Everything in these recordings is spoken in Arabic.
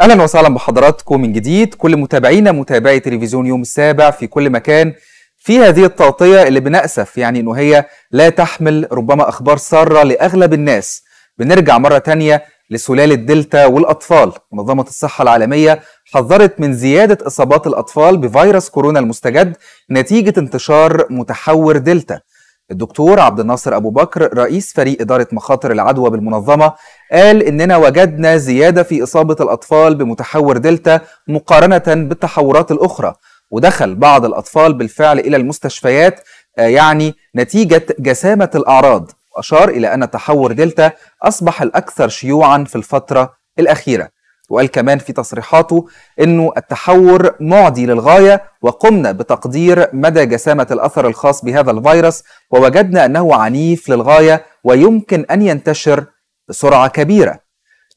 اهلا وسهلا بحضراتكم من جديد كل متابعينا متابعي تلفزيون يوم السابع في كل مكان في هذه التغطيه اللي بنأسف يعني انه هي لا تحمل ربما اخبار ساره لاغلب الناس بنرجع مره تانية لسلاله دلتا والاطفال منظمه الصحه العالميه حذرت من زياده اصابات الاطفال بفيروس كورونا المستجد نتيجه انتشار متحور دلتا الدكتور عبد الناصر أبو بكر رئيس فريق إدارة مخاطر العدوى بالمنظمة قال إننا وجدنا زيادة في إصابة الأطفال بمتحور دلتا مقارنة بالتحورات الأخرى ودخل بعض الأطفال بالفعل إلى المستشفيات آه، يعني نتيجة جسامة الأعراض وأشار إلى أن تحور دلتا أصبح الأكثر شيوعا في الفترة الأخيرة وقال كمان في تصريحاته انه التحور معدي للغايه وقمنا بتقدير مدى جسامه الاثر الخاص بهذا الفيروس ووجدنا انه عنيف للغايه ويمكن ان ينتشر بسرعه كبيره.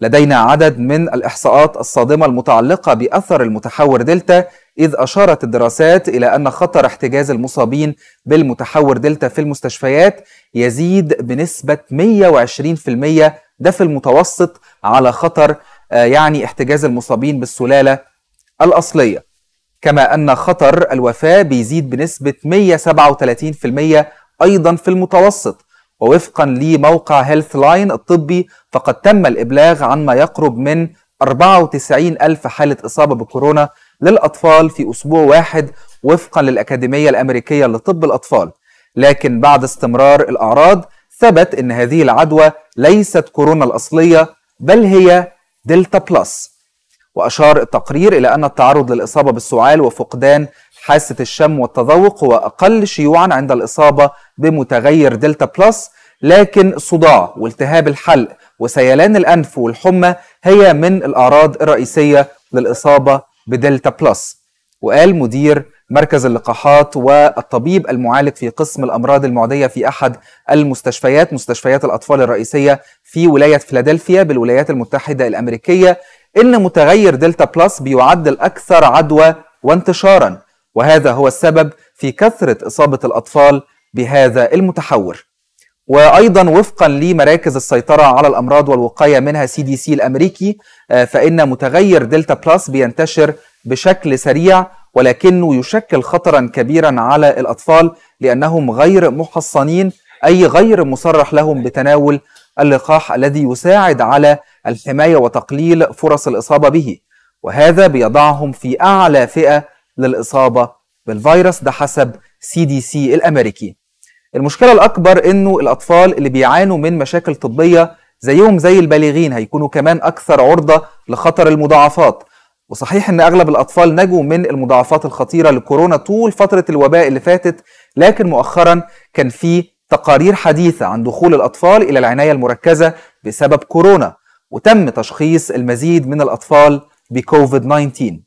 لدينا عدد من الاحصاءات الصادمه المتعلقه باثر المتحور دلتا اذ اشارت الدراسات الى ان خطر احتجاز المصابين بالمتحور دلتا في المستشفيات يزيد بنسبه 120% ده في المتوسط على خطر آه، يعني احتجاز المصابين بالسلالة الأصلية كما أن خطر الوفاة بيزيد بنسبة 137% أيضا في المتوسط ووفقا لموقع هيلث لاين الطبي فقد تم الإبلاغ عن ما يقرب من 94 ألف حالة إصابة بكورونا للأطفال في أسبوع واحد وفقا للأكاديمية الأمريكية لطب الأطفال لكن بعد استمرار الأعراض ثبت أن هذه العدوى ليست كورونا الأصلية بل هي دلتا بلس وأشار التقرير إلى أن التعرض للإصابة بالسعال وفقدان حاسة الشم والتذوق هو أقل شيوعا عند الإصابة بمتغير دلتا بلس لكن الصداع والتهاب الحلق وسيلان الأنف والحمى هي من الأعراض الرئيسية للإصابة بدلتا بلس وقال مدير مركز اللقاحات والطبيب المعالج في قسم الامراض المعديه في احد المستشفيات مستشفيات الاطفال الرئيسيه في ولايه فيلادلفيا بالولايات المتحده الامريكيه ان متغير دلتا بلس بيعد الاكثر عدوى وانتشارا وهذا هو السبب في كثره اصابه الاطفال بهذا المتحور وايضا وفقا لمراكز السيطره على الامراض والوقايه منها سي دي سي الامريكي آه، فان متغير دلتا بلس بينتشر بشكل سريع ولكنه يشكل خطرا كبيرا على الأطفال لأنهم غير محصنين أي غير مصرح لهم بتناول اللقاح الذي يساعد على الحماية وتقليل فرص الإصابة به وهذا بيضعهم في أعلى فئة للإصابة بالفيروس ده حسب سي دي سي الأمريكي المشكلة الأكبر إنه الأطفال اللي بيعانوا من مشاكل طبية زيهم زي البالغين هيكونوا كمان أكثر عرضة لخطر المضاعفات وصحيح ان اغلب الاطفال نجوا من المضاعفات الخطيره لكورونا طول فتره الوباء اللي فاتت لكن مؤخرا كان في تقارير حديثه عن دخول الاطفال الى العنايه المركزه بسبب كورونا وتم تشخيص المزيد من الاطفال بكوفيد 19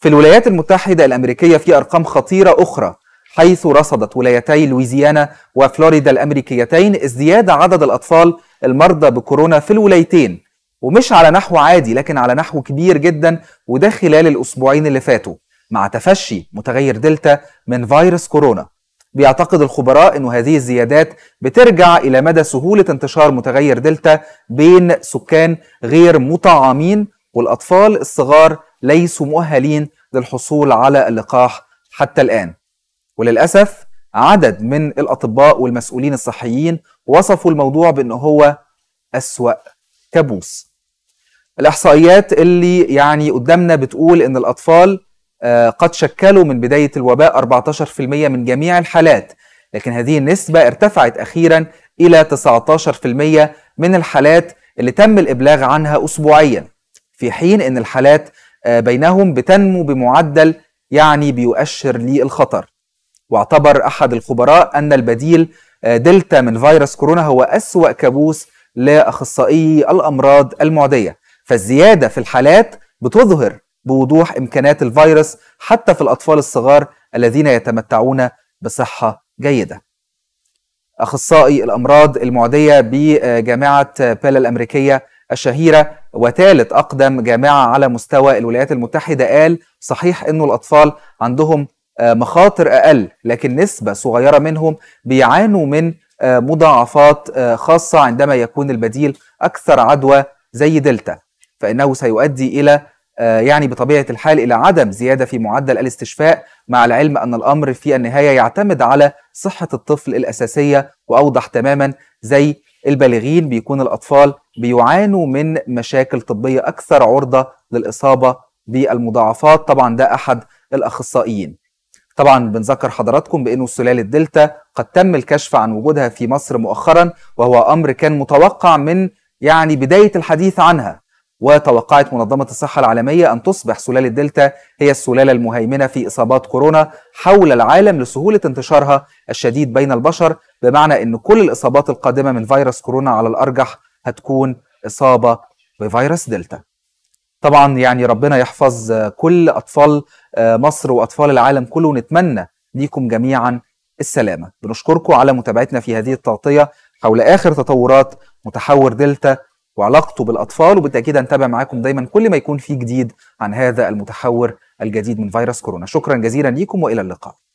في الولايات المتحده الامريكيه في ارقام خطيره اخرى حيث رصدت ولايتي لويزيانا وفلوريدا الامريكيتين ازدياد عدد الاطفال المرضى بكورونا في الولايتين ومش على نحو عادي لكن على نحو كبير جدا وده خلال الأسبوعين اللي فاتوا مع تفشي متغير دلتا من فيروس كورونا بيعتقد الخبراء أن هذه الزيادات بترجع إلى مدى سهولة انتشار متغير دلتا بين سكان غير مطعمين والأطفال الصغار ليسوا مؤهلين للحصول على اللقاح حتى الآن وللأسف عدد من الأطباء والمسؤولين الصحيين وصفوا الموضوع بأنه هو أسوأ كابوس الاحصائيات اللي يعني قدامنا بتقول ان الاطفال آه، قد شكلوا من بدايه الوباء 14% من جميع الحالات لكن هذه النسبه ارتفعت اخيرا الى 19% من الحالات اللي تم الابلاغ عنها اسبوعيا في حين ان الحالات آه، بينهم بتنمو بمعدل يعني بيؤشر للخطر واعتبر احد الخبراء ان البديل آه، دلتا من فيروس كورونا هو اسوا كابوس لاخصائي الامراض المعديه فالزياده في الحالات بتظهر بوضوح امكانات الفيروس حتى في الاطفال الصغار الذين يتمتعون بصحه جيده اخصائي الامراض المعديه بجامعه بيل الامريكيه الشهيره وثالث اقدم جامعه على مستوى الولايات المتحده قال صحيح انه الاطفال عندهم آه، مخاطر اقل لكن نسبه صغيره منهم بيعانوا من آه، مضاعفات آه، خاصة عندما يكون البديل أكثر عدوى زي دلتا فإنه سيؤدي إلى آه، يعني بطبيعة الحال إلى عدم زيادة في معدل الاستشفاء مع العلم أن الأمر في النهاية يعتمد على صحة الطفل الأساسية وأوضح تماما زي البالغين بيكون الأطفال بيعانوا من مشاكل طبية أكثر عرضة للإصابة بالمضاعفات طبعا ده أحد الأخصائيين طبعا بنذكر حضراتكم بأنه سلالة دلتا قد تم الكشف عن وجودها في مصر مؤخرا وهو أمر كان متوقع من يعني بداية الحديث عنها وتوقعت منظمة الصحة العالمية أن تصبح سلالة دلتا هي السلالة المهيمنة في إصابات كورونا حول العالم لسهولة انتشارها الشديد بين البشر بمعنى أن كل الإصابات القادمة من فيروس كورونا على الأرجح هتكون إصابة بفيروس دلتا طبعا يعني ربنا يحفظ كل أطفال آه، مصر وأطفال العالم كله ونتمنى ليكم جميعا السلامة بنشكركم على متابعتنا في هذه التغطية حول آخر تطورات متحور دلتا وعلاقته بالأطفال وبالتأكيد هنتابع معاكم دايما كل ما يكون فيه جديد عن هذا المتحور الجديد من فيروس كورونا شكرا جزيلا ليكم وإلى اللقاء